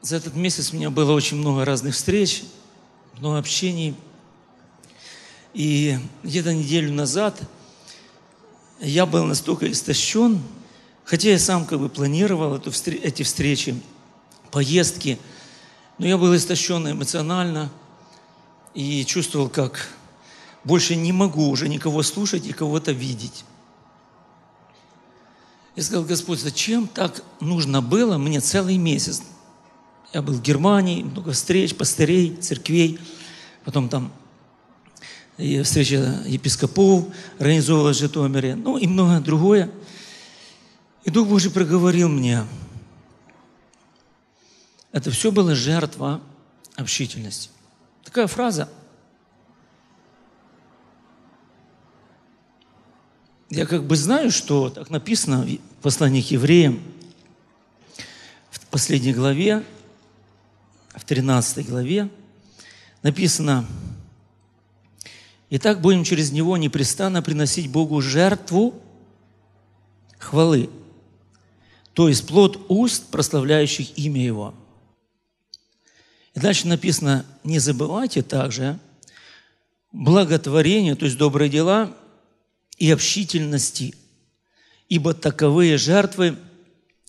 За этот месяц у меня было очень много разных встреч, много общений. И где-то неделю назад я был настолько истощен, хотя я сам как бы планировал эту, эти встречи, поездки, но я был истощен эмоционально и чувствовал, как больше не могу уже никого слушать и кого-то видеть. Я сказал, Господь, зачем так нужно было мне целый месяц? я был в Германии, много встреч, пастырей, церквей, потом там э, встреча епископов организовывалась в Житомире, ну и многое другое. И Дух Божий проговорил мне, это все было жертва общительности. Такая фраза. Я как бы знаю, что так написано в послании к евреям, в последней главе, в 13 главе написано, «Итак будем через него непрестанно приносить Богу жертву хвалы, то есть плод уст, прославляющих имя Его». И дальше написано, не забывайте также благотворение, то есть добрые дела и общительности, ибо таковые жертвы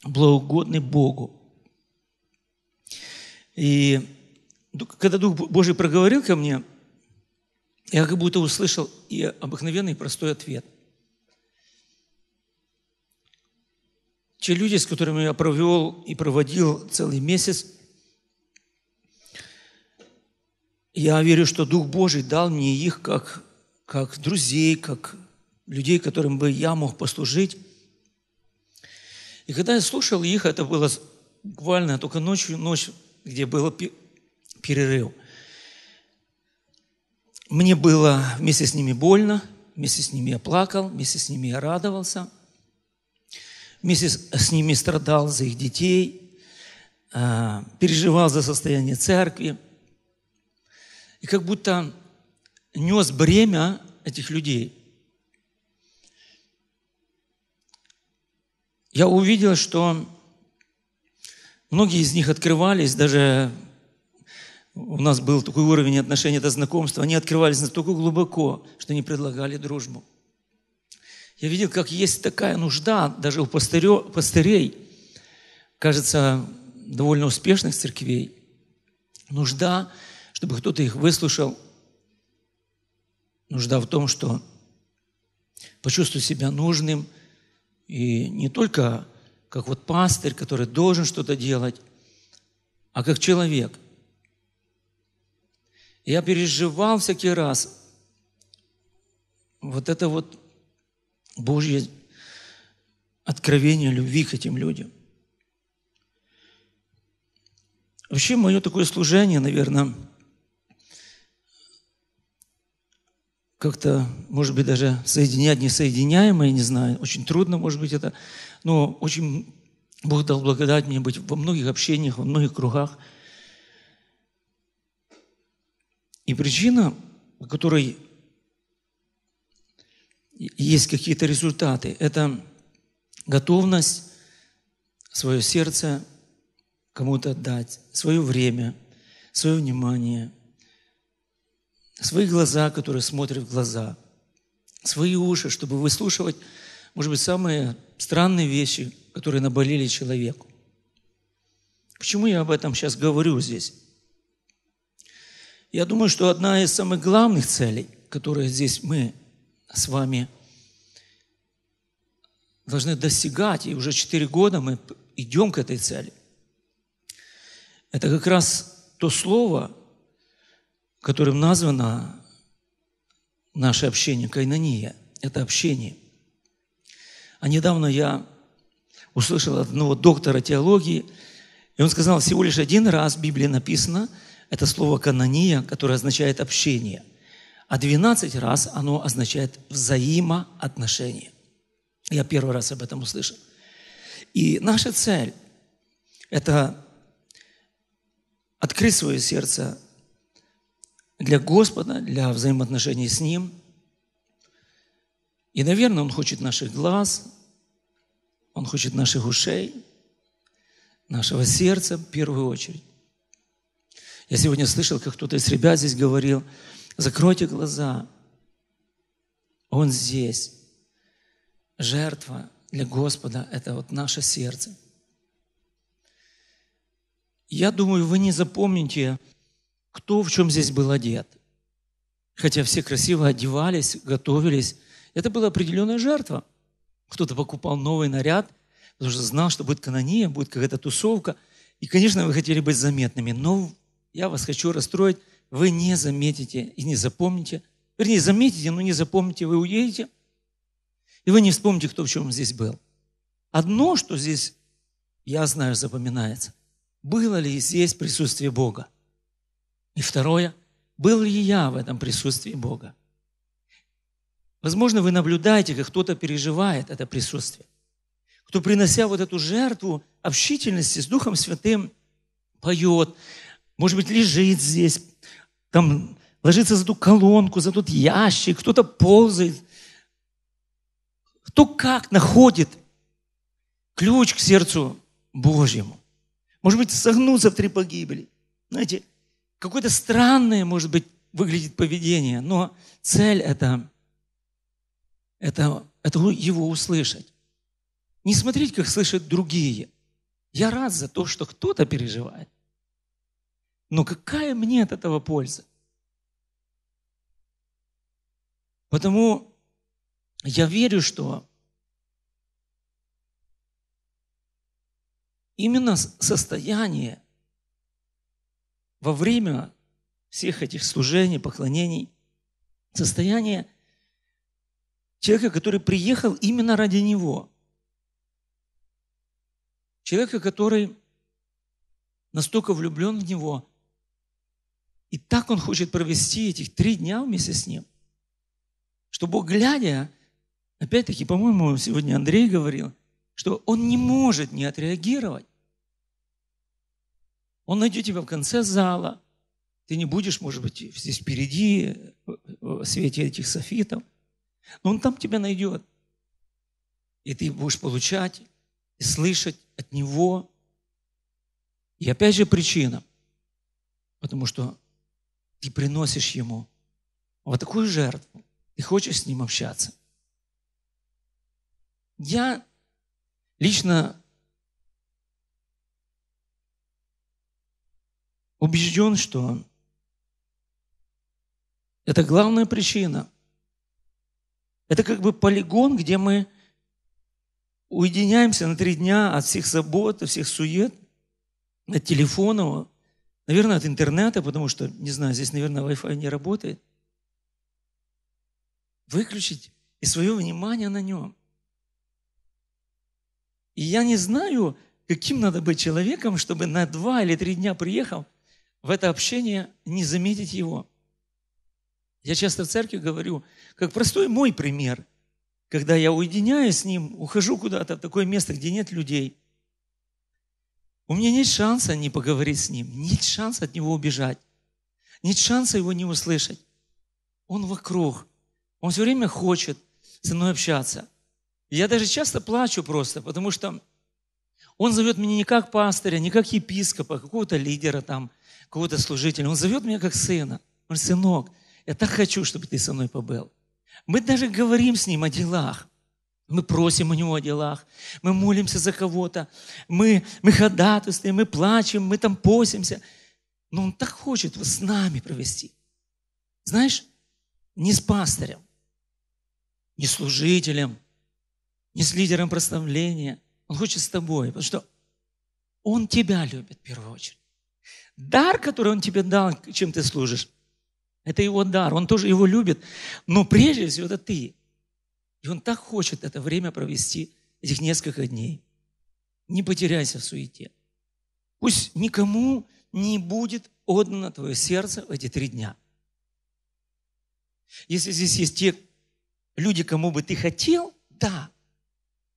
благоугодны Богу. И когда Дух Божий проговорил ко мне, я как будто услышал и обыкновенный простой ответ. Те люди, с которыми я провел и проводил целый месяц, я верю, что Дух Божий дал мне их как, как друзей, как людей, которым бы я мог послужить. И когда я слушал их, это было буквально только ночью, ночь где был перерыв. Мне было вместе с ними больно, вместе с ними я плакал, вместе с ними я радовался, вместе с э, ними страдал за их детей, а, переживал за состояние церкви. И как будто нес бремя этих людей. Я увидел, что Многие из них открывались, даже у нас был такой уровень отношений, это знакомство, они открывались настолько глубоко, что не предлагали дружбу. Я видел, как есть такая нужда даже у пастырё, пастырей, кажется, довольно успешных церквей, нужда, чтобы кто-то их выслушал, нужда в том, что почувствуй себя нужным и не только как вот пастырь, который должен что-то делать, а как человек. Я переживал всякий раз вот это вот Божье откровение любви к этим людям. Вообще мое такое служение, наверное, как-то, может быть, даже соединять несоединяемое, не знаю, очень трудно, может быть, это, но очень Бог дал благодать мне быть во многих общениях, во многих кругах. И причина, по которой есть какие-то результаты, это готовность свое сердце кому-то отдать, свое время, свое внимание – свои глаза, которые смотрят в глаза, свои уши, чтобы выслушивать, может быть, самые странные вещи, которые наболели человеку. Почему я об этом сейчас говорю здесь? Я думаю, что одна из самых главных целей, которые здесь мы с вами должны достигать, и уже 4 года мы идем к этой цели, это как раз то слово, которым названо наше общение кайнания. Это общение. А недавно я услышал одного доктора теологии, и он сказал, всего лишь один раз в Библии написано это слово «канония», которое означает «общение», а 12 раз оно означает «взаимоотношение». Я первый раз об этом услышал. И наша цель – это открыть свое сердце для Господа, для взаимоотношений с Ним. И, наверное, Он хочет наших глаз, Он хочет наших ушей, нашего сердца в первую очередь. Я сегодня слышал, как кто-то из ребят здесь говорил, закройте глаза, Он здесь. Жертва для Господа – это вот наше сердце. Я думаю, вы не запомните кто в чем здесь был одет. Хотя все красиво одевались, готовились. Это была определенная жертва. Кто-то покупал новый наряд, потому что знал, что будет канония, будет какая-то тусовка. И, конечно, вы хотели быть заметными, но я вас хочу расстроить, вы не заметите и не запомните. Вернее, заметите, но не запомните, вы уедете, и вы не вспомните, кто в чем здесь был. Одно, что здесь, я знаю, запоминается, было ли здесь присутствие Бога – и второе, был ли я в этом присутствии Бога? Возможно, вы наблюдаете, как кто-то переживает это присутствие. Кто, принося вот эту жертву общительности с Духом Святым, поет, может быть, лежит здесь, там ложится за ту колонку, за тот ящик, кто-то ползает. Кто как находит ключ к сердцу Божьему. Может быть, согнуться в три погибели. Знаете, какое-то странное, может быть, выглядит поведение, но цель это, это, это его услышать. Не смотреть, как слышат другие. Я рад за то, что кто-то переживает. Но какая мне от этого польза? Потому я верю, что именно состояние во время всех этих служений, поклонений, состояние человека, который приехал именно ради него. Человека, который настолько влюблен в него, и так он хочет провести этих три дня вместе с ним, что Бог, глядя, опять-таки, по-моему, сегодня Андрей говорил, что он не может не отреагировать. Он найдет тебя в конце зала. Ты не будешь, может быть, здесь впереди, э, э, в свете этих софитов. Но он там тебя найдет. И ты будешь получать и слышать от него. И опять же причина. Потому что ты приносишь ему вот такую жертву. Ты хочешь с ним общаться. Я лично убежден, что это главная причина. Это как бы полигон, где мы уединяемся на три дня от всех забот, от всех сует, от телефонов, наверное, от интернета, потому что, не знаю, здесь, наверное, Wi-Fi не работает. Выключить и свое внимание на нем. И я не знаю, каким надо быть человеком, чтобы на два или три дня приехал – в это общение, не заметить его. Я часто в церкви говорю, как простой мой пример, когда я уединяюсь с ним, ухожу куда-то в такое место, где нет людей, у меня нет шанса не поговорить с ним, нет шанса от него убежать, нет шанса его не услышать. Он вокруг, он все время хочет со мной общаться. Я даже часто плачу просто, потому что он зовет меня не как пастыря, не как епископа, а какого-то лидера там, кого то служителя, он зовет меня как сына. Он говорит, сынок, я так хочу, чтобы ты со мной побыл. Мы даже говорим с ним о делах. Мы просим у него о делах, мы молимся за кого-то, мы, мы ходатайствуем, мы плачем, мы там посимся. Но он так хочет вот с нами провести. Знаешь, не с пастырем, не с служителем, не с лидером прославления. Он хочет с тобой, потому что он тебя любит в первую очередь дар, который Он тебе дал, чем ты служишь, это Его дар. Он тоже его любит. Но прежде всего это ты. И Он так хочет это время провести, этих несколько дней. Не потеряйся в суете. Пусть никому не будет отдано твое сердце в эти три дня. Если здесь есть те люди, кому бы ты хотел, да,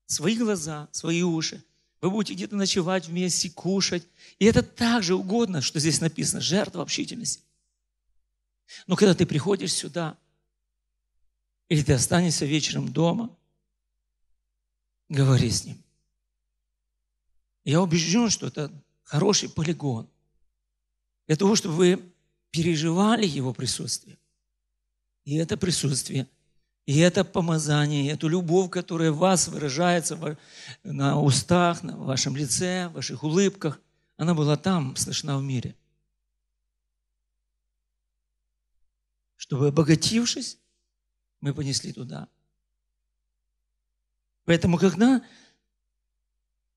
свои глаза, свои уши, вы будете где-то ночевать вместе, кушать. И это так же угодно, что здесь написано, жертва общительности. Но когда ты приходишь сюда, или ты останешься вечером дома, говори с ним. Я убежден, что это хороший полигон для того, чтобы вы переживали его присутствие. И это присутствие – и это помазание, эту любовь, которая в вас выражается на устах, на вашем лице, в ваших улыбках, она была там, слышна в мире. Чтобы, обогатившись, мы понесли туда. Поэтому, когда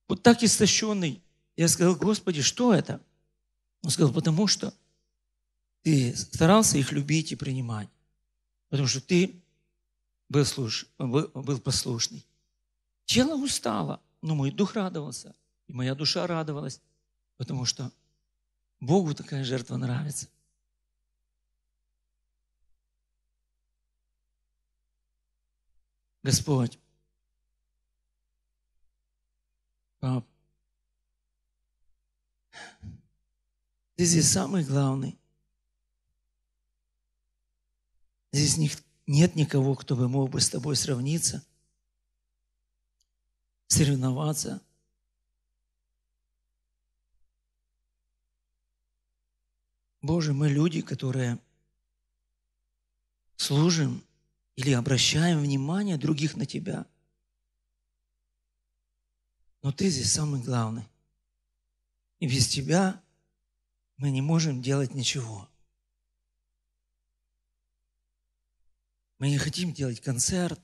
вот так истощенный, я сказал, Господи, что это? Он сказал, потому что ты старался их любить и принимать. Потому что ты был, служ... был послушный. Тело устало, но мой дух радовался, и моя душа радовалась, потому что Богу такая жертва нравится. Господь, Пап, ты здесь самый главный. Здесь никто нет никого, кто бы мог бы с тобой сравниться, соревноваться. Боже, мы люди, которые служим или обращаем внимание других на Тебя. Но Ты здесь самый главный. И без Тебя мы не можем делать ничего. Мы не хотим делать концерт.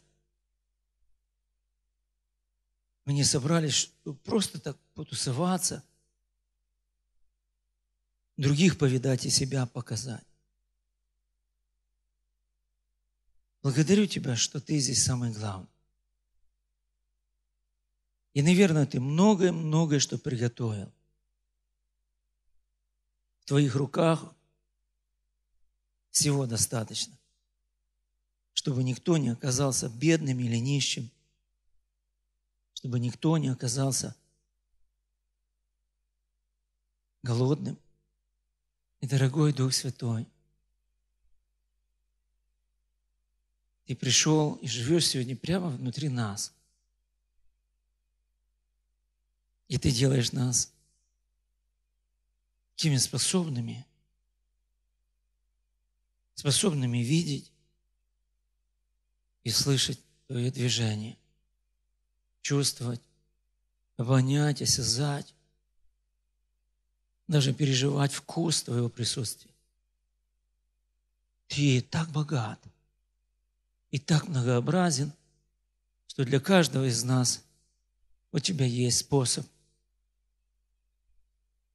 Мы не собрались просто так потусоваться, других повидать и себя показать. Благодарю Тебя, что Ты здесь самый главный. И, наверное, Ты многое-многое что приготовил. В Твоих руках всего достаточно чтобы никто не оказался бедным или нищим, чтобы никто не оказался голодным. И, дорогой Дух Святой, Ты пришел и живешь сегодня прямо внутри нас. И Ты делаешь нас такими способными, способными видеть, и слышать твое движение, чувствовать, вонять, осязать, даже переживать вкус твоего присутствия. Ты так богат и так многообразен, что для каждого из нас у тебя есть способ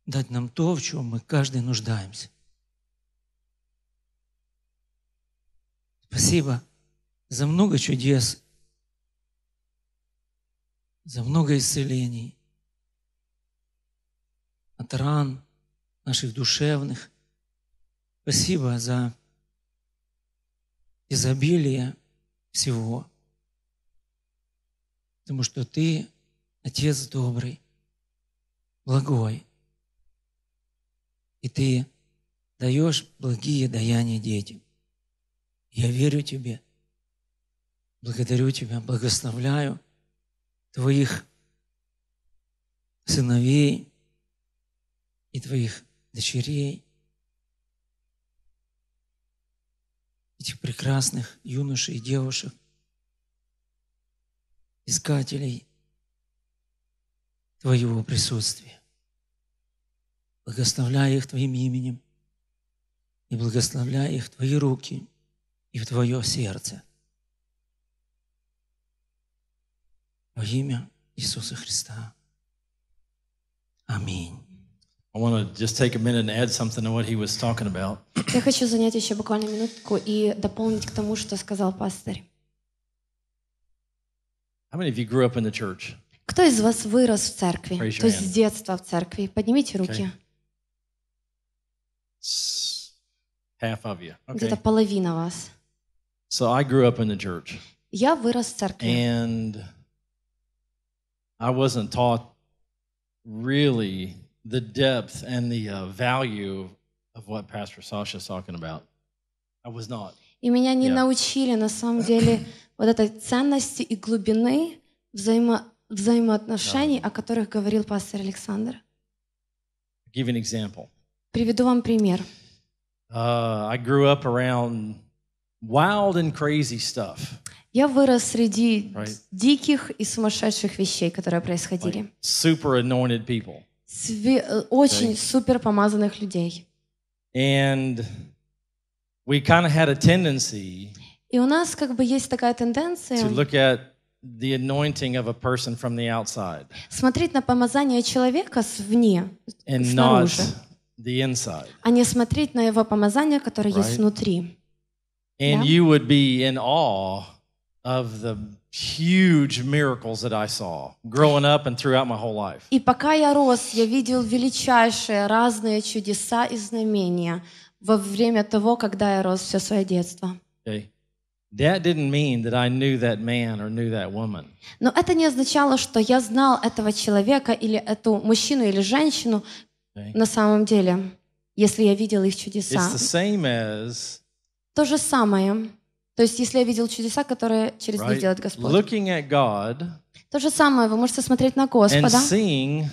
дать нам то, в чем мы каждый нуждаемся. Спасибо, за много чудес, за много исцелений от ран наших душевных. Спасибо за изобилие всего. Потому что ты, Отец добрый, благой. И ты даешь благие даяния детям. Я верю тебе – Благодарю Тебя, благословляю Твоих сыновей и Твоих дочерей, этих прекрасных юношей и девушек, искателей Твоего присутствия. Благословляй их Твоим именем и благословляй их в Твои руки и в Твое сердце. во имя Иисуса Христа. Аминь. Я хочу занять еще буквально минутку и дополнить к тому, что сказал пастор. How many of you grew up in the church? Кто из вас вырос в церкви? То есть с детства в церкви? Поднимите руки. Half of Где-то половина вас. So I grew up in the church. Я вырос в церкви. I wasn't taught really the depth and the uh, value of what Pastor Sasha is talking about. I was not. И меня не yeah. научили, на самом деле, вот этой ценности и глубины взаимо взаимоотношений, yeah. о которых говорил пастор Александр. Give an example. Приведу вам пример. Uh, I grew up around wild and crazy stuff. Я вырос среди right? диких и сумасшедших вещей, которые происходили. Like super anointed people. Сви- э, очень okay. супер помазанных людей. And we kind of had a tendency и у нас как бы есть такая тенденция to look at the anointing of a person from the outside смотреть на помазание человека свне, and снаружи, not the inside. а не смотреть на его помазание, которое right? есть внутри. And да? you would be in awe of the huge miracles that I saw growing up and throughout my whole life. И пока я рос, я видел величайшие разные чудеса и знамения во время того, когда я рос все свое детство. Okay. That didn't mean that I knew that man or knew that woman. Но это не означало, что я знал этого человека или эту мужчину или женщину на самом деле, если я видел их чудеса. It's the same as То же самое. То есть, если я видел чудеса, которые через них делает Господь. at God, то же самое, вы можете смотреть на Господа. And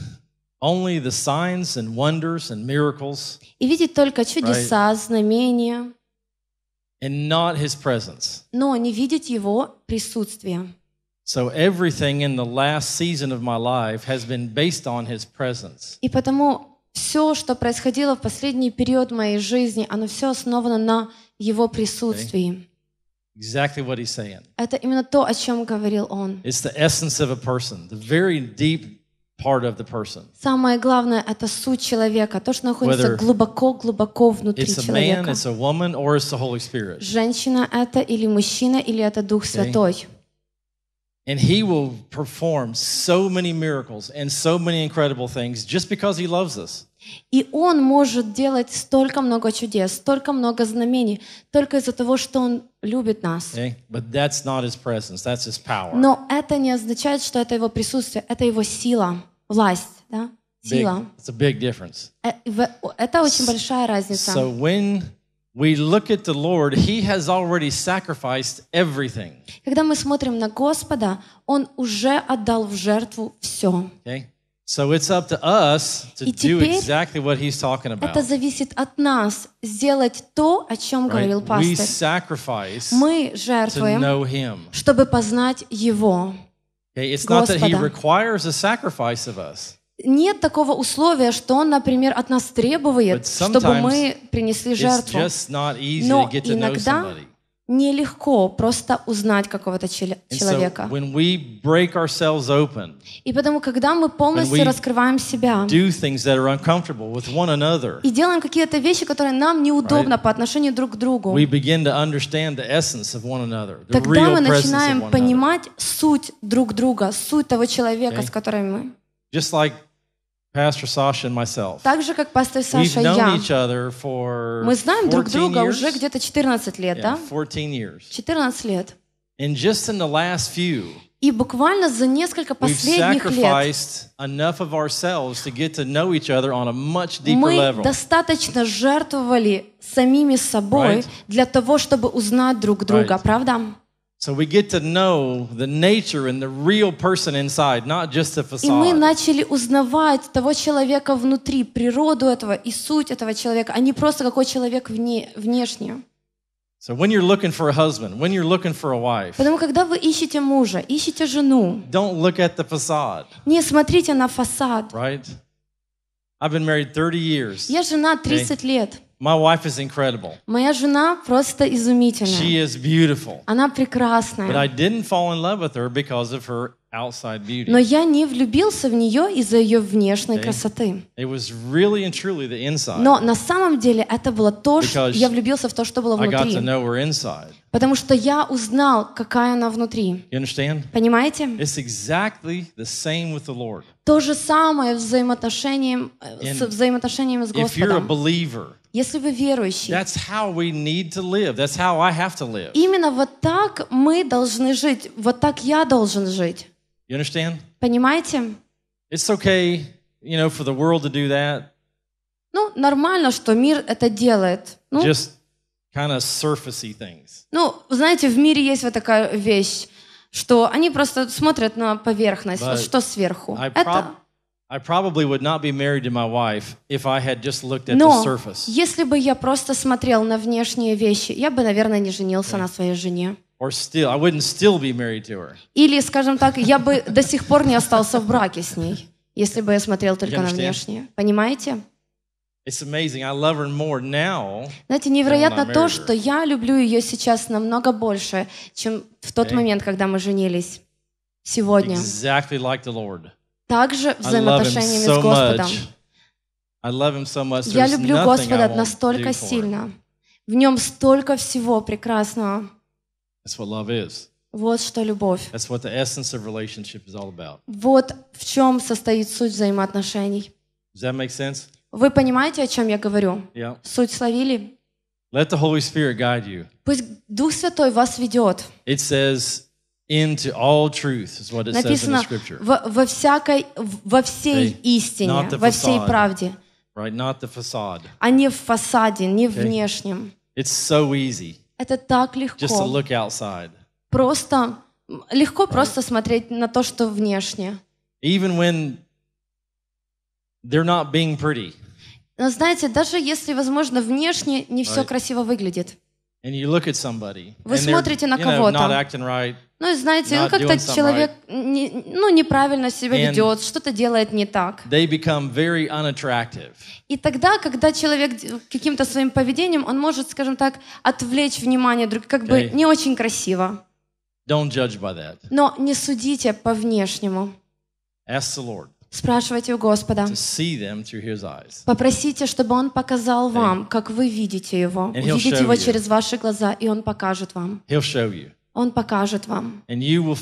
only the signs and wonders and miracles, и видеть только чудеса, right? знамения. And not his presence. Но не видеть его присутствие. So everything in the last season of my life has been based on his presence. И потому все, что происходило в последний период моей жизни, оно все основано на его присутствии. Okay exactly what he's saying. Это именно то, о чем говорил он. It's the essence of a person, the very deep part of the person. Самое главное это суть человека, то, что находится глубоко, глубоко внутри it's a человека. Man, it's a woman, or it's the Holy Spirit. Женщина это или мужчина, или это Дух okay. Святой. And he will perform so many miracles and so many incredible things just because he loves us. И он может делать столько много чудес, столько много знамений, только из-за того, что он любит нас. Okay? But that's not his presence, that's his power. Но это не означает, что это его присутствие, это его сила, власть, да? Сила. Big, it's a big difference. Это очень большая разница. So when we look at the Lord, He has already sacrificed everything. Когда мы смотрим на Господа, Он уже отдал в жертву все. Okay? So it's up to us to do exactly what he's talking about. Это зависит от нас сделать то, о чем right? говорил пастор. We sacrifice мы жертвуем, to know him. чтобы познать его. Okay? It's Господа. not that he requires a sacrifice of us. нет такого условия, что он, например, от нас требует, чтобы мы принесли жертву. Но иногда нелегко просто узнать какого-то человека. И потому, когда мы полностью раскрываем себя и делаем какие-то вещи, которые нам неудобно по отношению друг к другу, тогда мы начинаем понимать суть друг друга, суть того человека, с которым мы just like Pastor Sasha and myself. Так же, как пастор Саша и я. Мы знаем друг друга years? уже где-то 14 лет, yeah, да? 14 years. 14 лет. And just in the last few, и буквально за несколько последних лет мы достаточно жертвовали самими собой right? для того, чтобы узнать друг друга, right. правда? So we get to know the nature and the real person inside, not just the facade. И мы начали узнавать того человека внутри, природу этого и суть этого человека, а не просто какой человек вне, внешне. So when you're looking for a husband, when you're looking for a wife, Потому когда вы ищете мужа, ищете жену, don't look at the facade. Не смотрите на фасад. Right? I've been married 30 years. Я жена 30 okay? лет. My wife is incredible. Моя жена просто изумительная. She is beautiful. Она прекрасная. But I didn't fall in love with her because of her outside beauty. Но я не влюбился в нее из-за ее внешней okay. красоты. It was really and truly the inside. Но на самом деле это было то, что я влюбился в то, что было внутри. I got to know her inside. Потому что я узнал, какая она внутри. You understand? Понимаете? It's exactly the same with the Lord. То же самое э, взаимоотношением с взаимоотношениями с Господом. If you're a believer, если вы верующий, Именно вот так мы должны жить. Вот так я должен жить. You understand? Понимаете? It's okay, you know, for the world to do that. Ну, нормально, что мир это делает. Ну, Just kind of surfacey things. Ну, знаете, в мире есть вот такая вещь, что они просто смотрят на поверхность, But что сверху. I это но если бы я просто смотрел на внешние вещи, я бы, наверное, не женился yeah. на своей жене. Or still, I wouldn't still be married to her. Или, скажем так, я бы до сих пор не остался в браке с ней, если бы я смотрел только на внешнее. Понимаете? Знаете, невероятно то, что я люблю ее сейчас намного больше, чем в тот момент, когда мы женились. Сегодня. Exactly like the Lord также взаимоотношениями so с Господом. So Я люблю Господа настолько сильно. В нем столько всего прекрасного. Вот что любовь. Вот в чем состоит суть взаимоотношений. Вы понимаете, о чем я говорю? Yeah. Суть словили? Let the Holy Spirit guide you. Пусть Дух Святой вас ведет. It says, Into all truth, is what it Написано says in the scripture. Во, всякой, во всей okay. истине, во всей правде. Right? Not the facade. А не в фасаде, не в okay. внешнем. It's so easy. Это так легко. Just to look outside. Просто легко right? просто смотреть на то, что внешне. Even when they're not being pretty. Но знаете, даже если, возможно, внешне не все right? красиво выглядит. Вы смотрите на кого-то. Ну знаете, ну как-то человек не, ну, неправильно себя ведет, что-то делает не так. И тогда, когда человек каким-то своим поведением, он может, скажем так, отвлечь внимание друг, как бы не очень красиво. Но не судите по внешнему. Ask the Lord. Спрашивайте у Господа. Попросите, чтобы Он показал вам, как вы видите Его. Увидите Его через ваши глаза, и Он покажет вам. Он покажет вам. И вы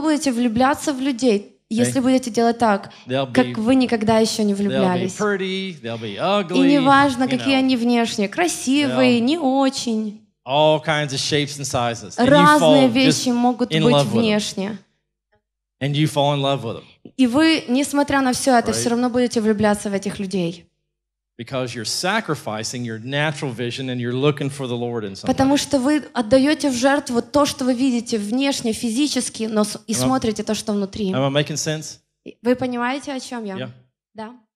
будете влюбляться в людей, если будете делать так, как вы никогда еще не влюблялись. И неважно, какие они внешне, красивые, не очень. Разные вещи могут быть внешне. And you fall in love with them. И вы, несмотря на все это, right? все равно будете влюбляться в этих людей. Because you're sacrificing your natural vision and you're looking for the Lord in somebody. Потому что вы отдаете в жертву то, что вы видите внешне, физически, но и смотрите то, что внутри. Am I making sense? Вы понимаете, о чем я? Yeah. Да.